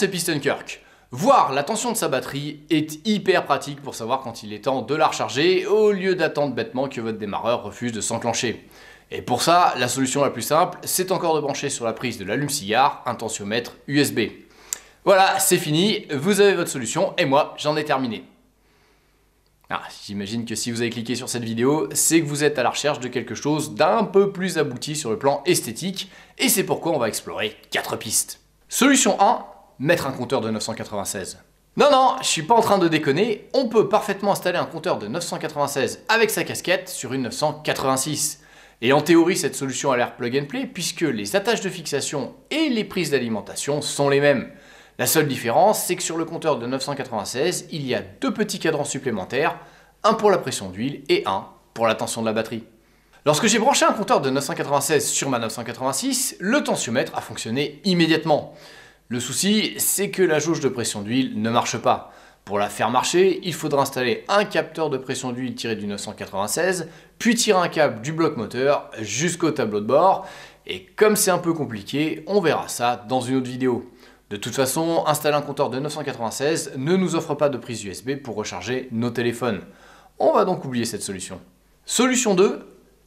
c'est Piston Kirk. Voir la tension de sa batterie est hyper pratique pour savoir quand il est temps de la recharger au lieu d'attendre bêtement que votre démarreur refuse de s'enclencher. Et pour ça, la solution la plus simple, c'est encore de brancher sur la prise de l'allume-cigare un tensiomètre USB. Voilà, c'est fini, vous avez votre solution et moi, j'en ai terminé. Ah, j'imagine que si vous avez cliqué sur cette vidéo, c'est que vous êtes à la recherche de quelque chose d'un peu plus abouti sur le plan esthétique, et c'est pourquoi on va explorer 4 pistes. Solution 1, mettre un compteur de 996. Non, non, je suis pas en train de déconner, on peut parfaitement installer un compteur de 996 avec sa casquette sur une 986. Et en théorie, cette solution a l'air plug and play puisque les attaches de fixation et les prises d'alimentation sont les mêmes. La seule différence, c'est que sur le compteur de 996, il y a deux petits cadrans supplémentaires, un pour la pression d'huile et un pour la tension de la batterie. Lorsque j'ai branché un compteur de 996 sur ma 986, le tensiomètre a fonctionné immédiatement. Le souci, c'est que la jauge de pression d'huile ne marche pas. Pour la faire marcher, il faudra installer un capteur de pression d'huile tiré du 996, puis tirer un câble du bloc moteur jusqu'au tableau de bord. Et comme c'est un peu compliqué, on verra ça dans une autre vidéo. De toute façon, installer un compteur de 996 ne nous offre pas de prise USB pour recharger nos téléphones. On va donc oublier cette solution. Solution 2,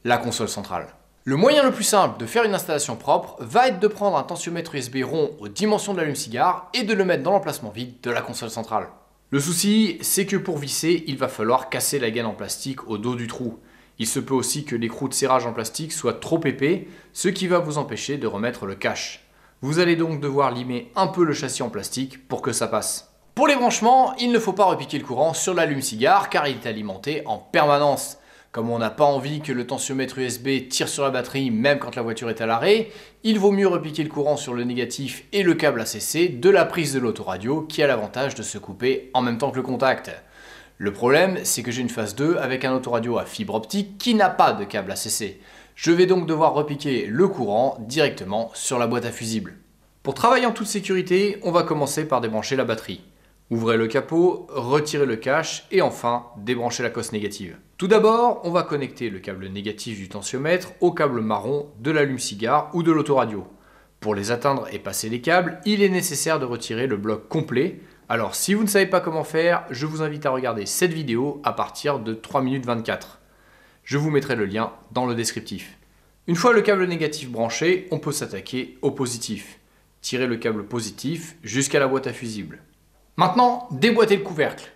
la console centrale. Le moyen le plus simple de faire une installation propre va être de prendre un tensiomètre USB rond aux dimensions de l'allume-cigare et de le mettre dans l'emplacement vide de la console centrale. Le souci, c'est que pour visser, il va falloir casser la gaine en plastique au dos du trou. Il se peut aussi que l'écrou de serrage en plastique soit trop épais, ce qui va vous empêcher de remettre le cache. Vous allez donc devoir limer un peu le châssis en plastique pour que ça passe. Pour les branchements, il ne faut pas repiquer le courant sur l'allume-cigare car il est alimenté en permanence. Comme on n'a pas envie que le tensiomètre USB tire sur la batterie même quand la voiture est à l'arrêt, il vaut mieux repiquer le courant sur le négatif et le câble ACC de la prise de l'autoradio qui a l'avantage de se couper en même temps que le contact. Le problème, c'est que j'ai une phase 2 avec un autoradio à fibre optique qui n'a pas de câble ACC. Je vais donc devoir repiquer le courant directement sur la boîte à fusibles. Pour travailler en toute sécurité, on va commencer par débrancher la batterie. Ouvrez le capot, retirez le cache et enfin débranchez la cosse négative. Tout d'abord, on va connecter le câble négatif du tensiomètre au câble marron de l'allume-cigare ou de l'autoradio. Pour les atteindre et passer les câbles, il est nécessaire de retirer le bloc complet. Alors si vous ne savez pas comment faire, je vous invite à regarder cette vidéo à partir de 3 minutes 24. Je vous mettrai le lien dans le descriptif. Une fois le câble négatif branché, on peut s'attaquer au positif. Tirez le câble positif jusqu'à la boîte à fusibles. Maintenant, déboîtez le couvercle,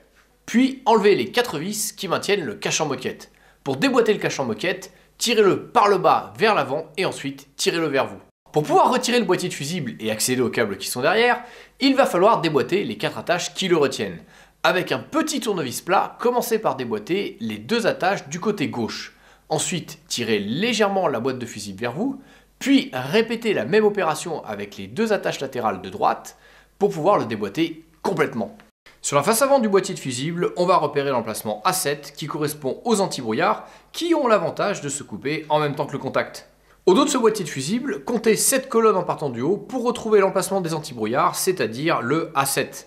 puis enlevez les quatre vis qui maintiennent le cache en moquette. Pour déboîter le cache en moquette, tirez-le par le bas vers l'avant et ensuite tirez-le vers vous. Pour pouvoir retirer le boîtier de fusible et accéder aux câbles qui sont derrière, il va falloir déboîter les quatre attaches qui le retiennent. Avec un petit tournevis plat, commencez par déboîter les deux attaches du côté gauche. Ensuite, tirez légèrement la boîte de fusible vers vous, puis répétez la même opération avec les deux attaches latérales de droite pour pouvoir le déboîter complètement. Sur la face avant du boîtier de fusible, on va repérer l'emplacement A7 qui correspond aux antibrouillards qui ont l'avantage de se couper en même temps que le contact. Au dos de ce boîtier de fusible, comptez 7 colonnes en partant du haut pour retrouver l'emplacement des antibrouillards, c'est-à-dire le A7.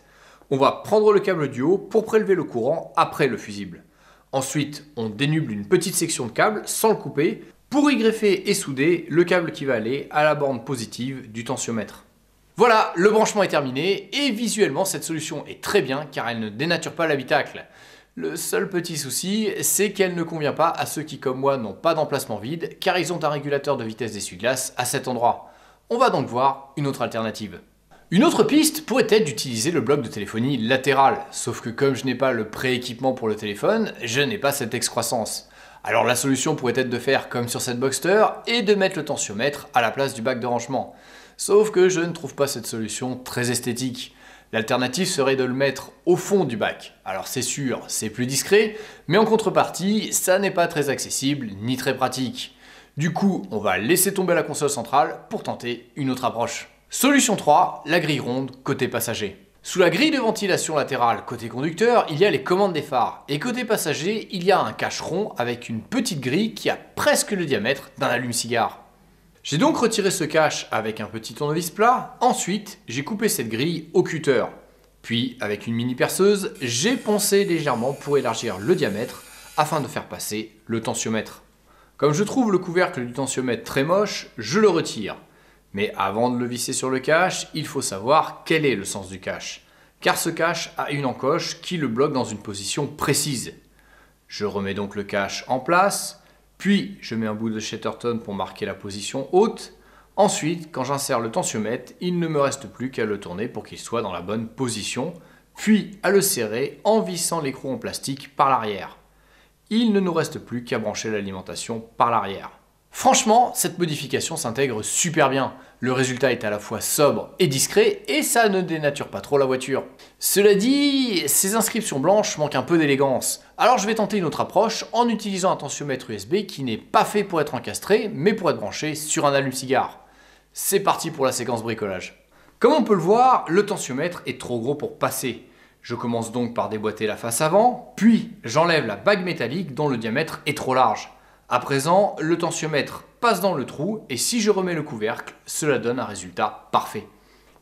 On va prendre le câble du haut pour prélever le courant après le fusible. Ensuite, on dénuble une petite section de câble sans le couper pour y greffer et souder le câble qui va aller à la borne positive du tensiomètre. Voilà, le branchement est terminé et visuellement cette solution est très bien car elle ne dénature pas l'habitacle. Le seul petit souci, c'est qu'elle ne convient pas à ceux qui comme moi n'ont pas d'emplacement vide car ils ont un régulateur de vitesse d'essuie-glace à cet endroit. On va donc voir une autre alternative. Une autre piste pourrait être d'utiliser le bloc de téléphonie latéral, sauf que comme je n'ai pas le prééquipement pour le téléphone, je n'ai pas cette excroissance. Alors la solution pourrait être de faire comme sur cette Boxster et de mettre le tensiomètre à la place du bac de rangement. Sauf que je ne trouve pas cette solution très esthétique. L'alternative serait de le mettre au fond du bac. Alors c'est sûr, c'est plus discret, mais en contrepartie, ça n'est pas très accessible ni très pratique. Du coup, on va laisser tomber la console centrale pour tenter une autre approche. Solution 3, la grille ronde côté passager. Sous la grille de ventilation latérale côté conducteur, il y a les commandes des phares, et côté passager, il y a un cache rond avec une petite grille qui a presque le diamètre d'un allume-cigare. J'ai donc retiré ce cache avec un petit tournevis plat, ensuite j'ai coupé cette grille au cutter. Puis avec une mini perceuse, j'ai poncé légèrement pour élargir le diamètre afin de faire passer le tensiomètre. Comme je trouve le couvercle du tensiomètre très moche, je le retire. Mais avant de le visser sur le cache, il faut savoir quel est le sens du cache. Car ce cache a une encoche qui le bloque dans une position précise. Je remets donc le cache en place, puis je mets un bout de Shatterton pour marquer la position haute. Ensuite, quand j'insère le tensiomètre, il ne me reste plus qu'à le tourner pour qu'il soit dans la bonne position, puis à le serrer en vissant l'écrou en plastique par l'arrière. Il ne nous reste plus qu'à brancher l'alimentation par l'arrière. Franchement, cette modification s'intègre super bien. Le résultat est à la fois sobre et discret et ça ne dénature pas trop la voiture. Cela dit, ces inscriptions blanches manquent un peu d'élégance. Alors je vais tenter une autre approche en utilisant un tensiomètre USB qui n'est pas fait pour être encastré mais pour être branché sur un allume-cigare. C'est parti pour la séquence bricolage. Comme on peut le voir, le tensiomètre est trop gros pour passer. Je commence donc par déboîter la face avant, puis j'enlève la bague métallique dont le diamètre est trop large. À présent, le tensiomètre passe dans le trou et si je remets le couvercle, cela donne un résultat parfait.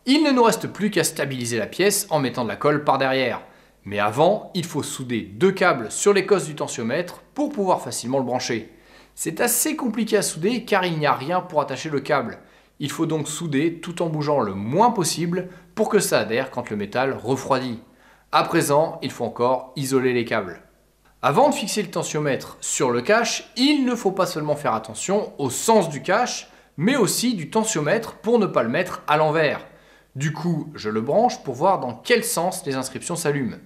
Il ne nous reste plus qu'à stabiliser la pièce en mettant de la colle par derrière. Mais avant, il faut souder deux câbles sur les cosses du tensiomètre pour pouvoir facilement le brancher. C'est assez compliqué à souder car il n'y a rien pour attacher le câble. Il faut donc souder tout en bougeant le moins possible pour que ça adhère quand le métal refroidit. À présent, il faut encore isoler les câbles. Avant de fixer le tensiomètre sur le cache, il ne faut pas seulement faire attention au sens du cache, mais aussi du tensiomètre pour ne pas le mettre à l'envers. Du coup, je le branche pour voir dans quel sens les inscriptions s'allument.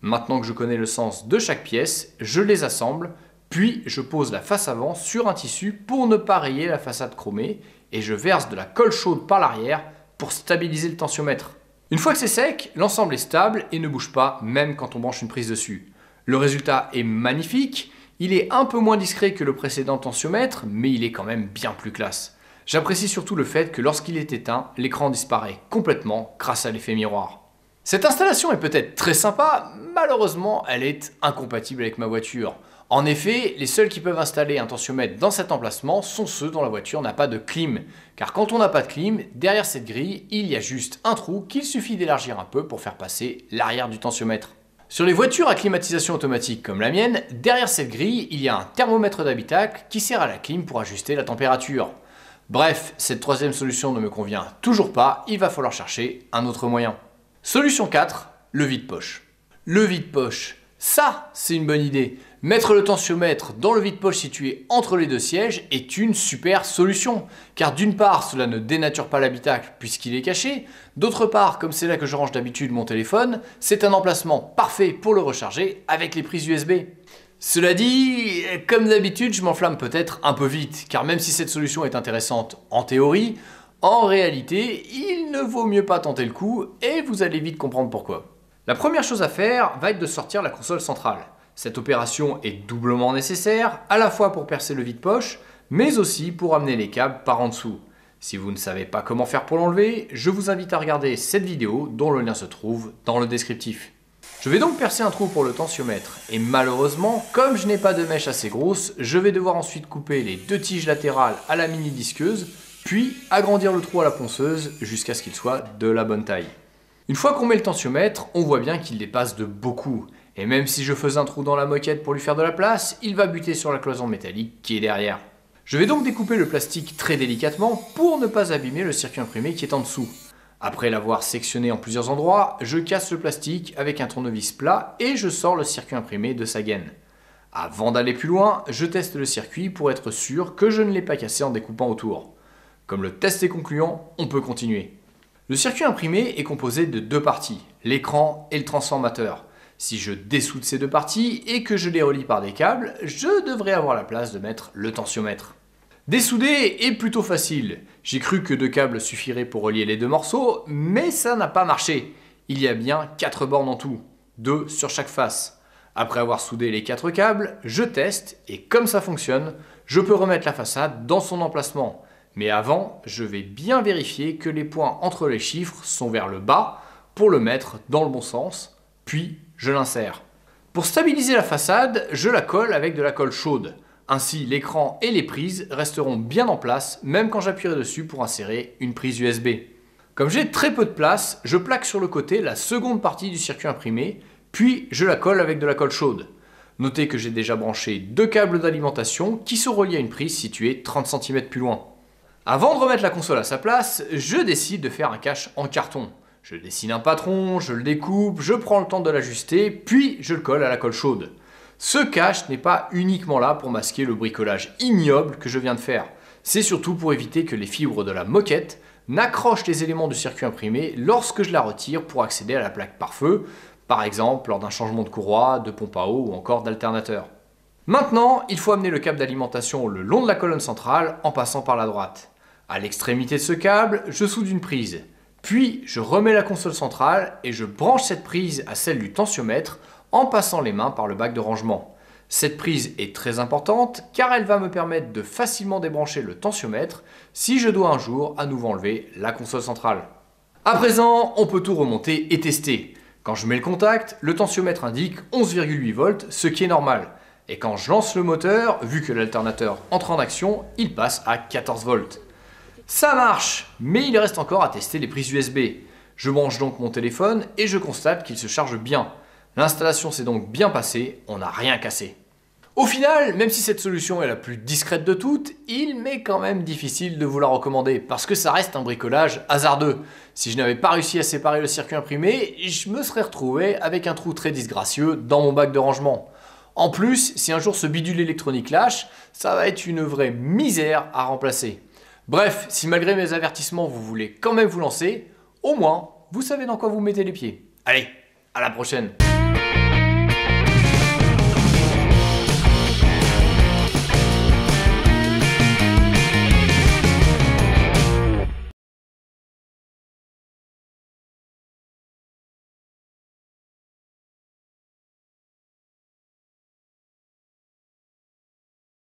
Maintenant que je connais le sens de chaque pièce, je les assemble, puis je pose la face avant sur un tissu pour ne pas rayer la façade chromée, et je verse de la colle chaude par l'arrière pour stabiliser le tensiomètre. Une fois que c'est sec, l'ensemble est stable et ne bouge pas, même quand on branche une prise dessus. Le résultat est magnifique, il est un peu moins discret que le précédent tensiomètre, mais il est quand même bien plus classe. J'apprécie surtout le fait que lorsqu'il est éteint, l'écran disparaît complètement grâce à l'effet miroir. Cette installation est peut-être très sympa, malheureusement elle est incompatible avec ma voiture. En effet, les seuls qui peuvent installer un tensiomètre dans cet emplacement sont ceux dont la voiture n'a pas de clim. Car quand on n'a pas de clim, derrière cette grille, il y a juste un trou qu'il suffit d'élargir un peu pour faire passer l'arrière du tensiomètre. Sur les voitures à climatisation automatique comme la mienne, derrière cette grille, il y a un thermomètre d'habitacle qui sert à la clim pour ajuster la température. Bref, cette troisième solution ne me convient toujours pas, il va falloir chercher un autre moyen. Solution 4, le vide-poche. Le vide-poche, ça c'est une bonne idée. Mettre le tensiomètre dans le vide-poche situé entre les deux sièges est une super solution, car d'une part cela ne dénature pas l'habitacle puisqu'il est caché, d'autre part comme c'est là que je range d'habitude mon téléphone, c'est un emplacement parfait pour le recharger avec les prises USB. Cela dit, comme d'habitude je m'enflamme peut-être un peu vite, car même si cette solution est intéressante en théorie, en réalité il ne vaut mieux pas tenter le coup et vous allez vite comprendre pourquoi. La première chose à faire va être de sortir la console centrale. Cette opération est doublement nécessaire, à la fois pour percer le vide-poche, mais aussi pour amener les câbles par en dessous. Si vous ne savez pas comment faire pour l'enlever, je vous invite à regarder cette vidéo dont le lien se trouve dans le descriptif. Je vais donc percer un trou pour le tensiomètre et malheureusement, comme je n'ai pas de mèche assez grosse, je vais devoir ensuite couper les deux tiges latérales à la mini disqueuse, puis agrandir le trou à la ponceuse jusqu'à ce qu'il soit de la bonne taille. Une fois qu'on met le tensiomètre, on voit bien qu'il dépasse de beaucoup. Et même si je fais un trou dans la moquette pour lui faire de la place, il va buter sur la cloison métallique qui est derrière. Je vais donc découper le plastique très délicatement pour ne pas abîmer le circuit imprimé qui est en dessous. Après l'avoir sectionné en plusieurs endroits, je casse le plastique avec un tournevis plat et je sors le circuit imprimé de sa gaine. Avant d'aller plus loin, je teste le circuit pour être sûr que je ne l'ai pas cassé en découpant autour. Comme le test est concluant, on peut continuer. Le circuit imprimé est composé de deux parties, l'écran et le transformateur. Si je dessoude ces deux parties et que je les relie par des câbles, je devrais avoir la place de mettre le tensiomètre. Dessouder est plutôt facile. J'ai cru que deux câbles suffiraient pour relier les deux morceaux, mais ça n'a pas marché. Il y a bien quatre bornes en tout, deux sur chaque face. Après avoir soudé les quatre câbles, je teste et comme ça fonctionne, je peux remettre la façade dans son emplacement. Mais avant, je vais bien vérifier que les points entre les chiffres sont vers le bas pour le mettre dans le bon sens, puis je l'insère. Pour stabiliser la façade, je la colle avec de la colle chaude. Ainsi, l'écran et les prises resteront bien en place, même quand j'appuierai dessus pour insérer une prise USB. Comme j'ai très peu de place, je plaque sur le côté la seconde partie du circuit imprimé, puis je la colle avec de la colle chaude. Notez que j'ai déjà branché deux câbles d'alimentation qui sont reliés à une prise située 30 cm plus loin. Avant de remettre la console à sa place, je décide de faire un cache en carton. Je dessine un patron, je le découpe, je prends le temps de l'ajuster, puis je le colle à la colle chaude. Ce cache n'est pas uniquement là pour masquer le bricolage ignoble que je viens de faire. C'est surtout pour éviter que les fibres de la moquette n'accrochent les éléments du circuit imprimé lorsque je la retire pour accéder à la plaque par feu par exemple lors d'un changement de courroie, de pompe à eau ou encore d'alternateur. Maintenant, il faut amener le câble d'alimentation le long de la colonne centrale en passant par la droite. À l'extrémité de ce câble, je soude une prise. Puis je remets la console centrale et je branche cette prise à celle du tensiomètre en passant les mains par le bac de rangement. Cette prise est très importante car elle va me permettre de facilement débrancher le tensiomètre si je dois un jour à nouveau enlever la console centrale. À présent, on peut tout remonter et tester. Quand je mets le contact, le tensiomètre indique 11,8 volts, ce qui est normal. Et quand je lance le moteur, vu que l'alternateur entre en action, il passe à 14 volts. Ça marche, mais il reste encore à tester les prises USB. Je branche donc mon téléphone et je constate qu'il se charge bien. L'installation s'est donc bien passée, on n'a rien cassé. Au final, même si cette solution est la plus discrète de toutes, il m'est quand même difficile de vous la recommander parce que ça reste un bricolage hasardeux. Si je n'avais pas réussi à séparer le circuit imprimé, je me serais retrouvé avec un trou très disgracieux dans mon bac de rangement. En plus, si un jour ce bidule électronique lâche, ça va être une vraie misère à remplacer. Bref, si malgré mes avertissements vous voulez quand même vous lancer, au moins vous savez dans quoi vous mettez les pieds. Allez, à la prochaine